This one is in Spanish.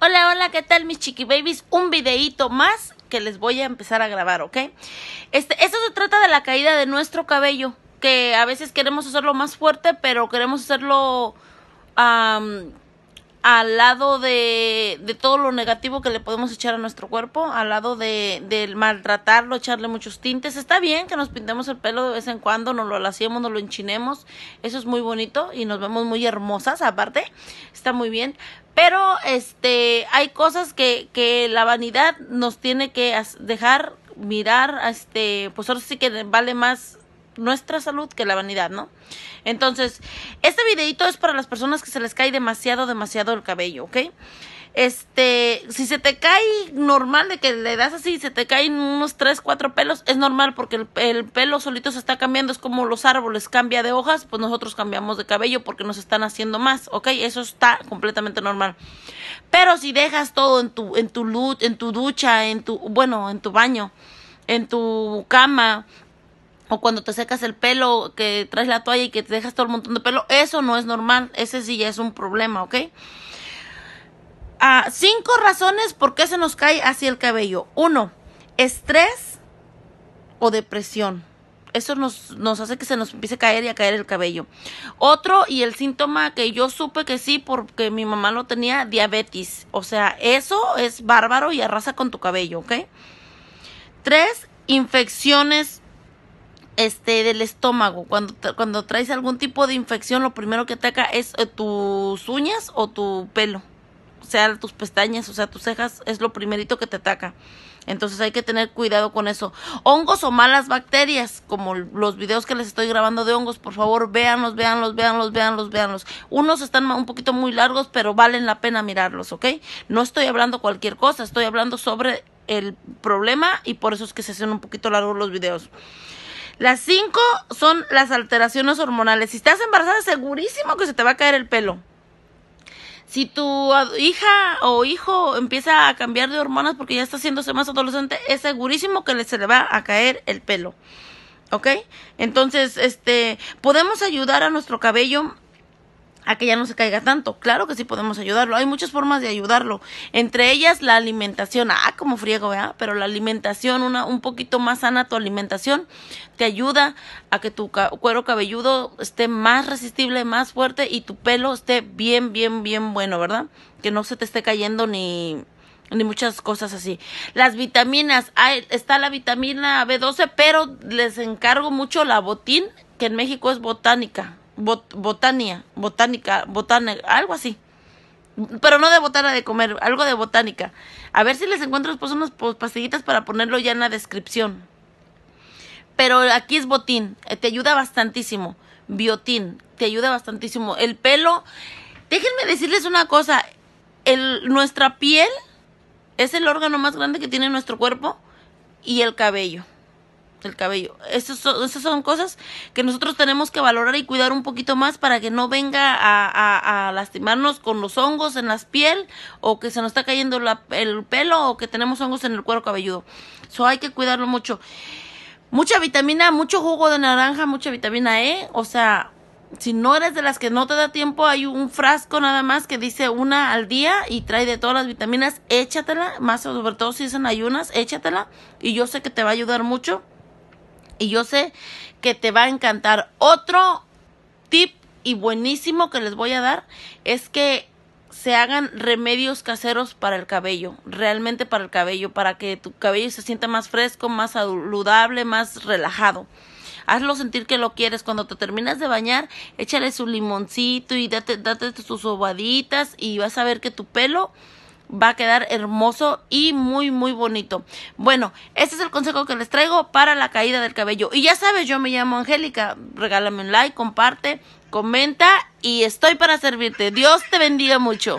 Hola, hola, ¿qué tal mis chiqui babies? Un videíto más que les voy a empezar a grabar, ¿ok? Este, esto se trata de la caída de nuestro cabello, que a veces queremos hacerlo más fuerte, pero queremos hacerlo... Ah al lado de, todo lo negativo que le podemos echar a nuestro cuerpo, al lado de, de maltratarlo, echarle muchos tintes. Está bien que nos pintemos el pelo de vez en cuando, nos lo laciemos, nos lo enchinemos. Eso es muy bonito y nos vemos muy hermosas aparte. Está muy bien. Pero este hay cosas que, que la vanidad nos tiene que dejar mirar, este, pues ahora sí que vale más nuestra salud que la vanidad, ¿no? Entonces, este videito es para las personas que se les cae demasiado, demasiado el cabello, ¿ok? Este, si se te cae normal de que le das así, se te caen unos 3, 4 pelos, es normal porque el, pelo solito se está cambiando, es como los árboles cambia de hojas, pues nosotros cambiamos de cabello porque nos están haciendo más, ¿ok? Eso está completamente normal. Pero si dejas todo en tu, en tu, en tu ducha, en tu, bueno, en tu baño, en tu cama, o cuando te secas el pelo, que traes la toalla y que te dejas todo el montón de pelo, eso no es normal, ese sí ya es un problema, ¿ok? Ah, cinco razones por qué se nos cae así el cabello. Uno, estrés o depresión. Eso nos, nos hace que se nos empiece a caer y a caer el cabello. Otro, y el síntoma que yo supe que sí, porque mi mamá lo tenía, diabetes. O sea, eso es bárbaro y arrasa con tu cabello, ¿ok? Tres, infecciones este del estómago. Cuando, cuando traes algún tipo de infección, lo primero que ataca es eh, tus uñas o tu pelo. O sea, tus pestañas, o sea, tus cejas es lo primerito que te ataca. Entonces hay que tener cuidado con eso. Hongos o malas bacterias, como los videos que les estoy grabando de hongos, por favor, véanlos, véanlos, véanlos, véanlos, véanlos. Unos están un poquito muy largos, pero valen la pena mirarlos, ¿ok? No estoy hablando cualquier cosa, estoy hablando sobre el problema y por eso es que se hacen un poquito largos los videos. Las cinco son las alteraciones hormonales. Si estás embarazada, segurísimo que se te va a caer el pelo. Si tu hija o hijo empieza a cambiar de hormonas porque ya está haciéndose más adolescente, es segurísimo que se le va a caer el pelo. ¿Ok? Entonces, este, podemos ayudar a nuestro cabello a que ya no se caiga tanto. Claro que sí podemos ayudarlo. Hay muchas formas de ayudarlo. Entre ellas la alimentación. Ah, como friego, ¿verdad? Pero la alimentación, una, un poquito más sana tu alimentación, te ayuda a que tu cuero cabelludo esté más resistible, más fuerte y tu pelo esté bien, bien, bien bueno, ¿verdad? Que no se te esté cayendo ni ni muchas cosas así. Las vitaminas, hay, está la vitamina B12, pero les encargo mucho la botín, que en México es botánica botánica, botánica, algo así. Pero no de botana de comer, algo de botánica. A ver si les encuentro después pues unas pues, pastillitas para ponerlo ya en la descripción. Pero aquí es botín, eh, te ayuda bastantísimo. Biotín, te ayuda bastantísimo. El pelo, déjenme decirles una cosa, nuestra piel es el órgano más grande que tiene nuestro cuerpo y el cabello el cabello. Esas son, cosas que nosotros tenemos que valorar y cuidar un poquito más para que no venga a, lastimarnos con los hongos en las piel o que se nos está cayendo el pelo o que tenemos hongos en el cuero cabelludo. Eso hay que cuidarlo mucho. Mucha vitamina, mucho jugo de naranja, mucha vitamina E. O sea, si no eres de las que no te da tiempo, hay un frasco nada más que dice una al día y trae de todas las vitaminas, échatela, más sobre todo si es ayunas, échatela y yo sé que te va a ayudar mucho. Y yo sé que te va a encantar. Otro tip y buenísimo que les voy a dar es que se hagan remedios caseros para el cabello, realmente para el cabello, para que tu cabello se sienta más fresco, más saludable, más relajado. Hazlo sentir que lo quieres. Cuando te terminas de bañar, échale su limoncito y date, date tus sobaditas y vas a ver que tu pelo va a quedar hermoso y muy muy bonito. Bueno, este es el consejo que les traigo para la caída del cabello. Y ya sabes, yo me llamo Angélica. Regálame un like, comparte, comenta y estoy para servirte. Dios te bendiga mucho.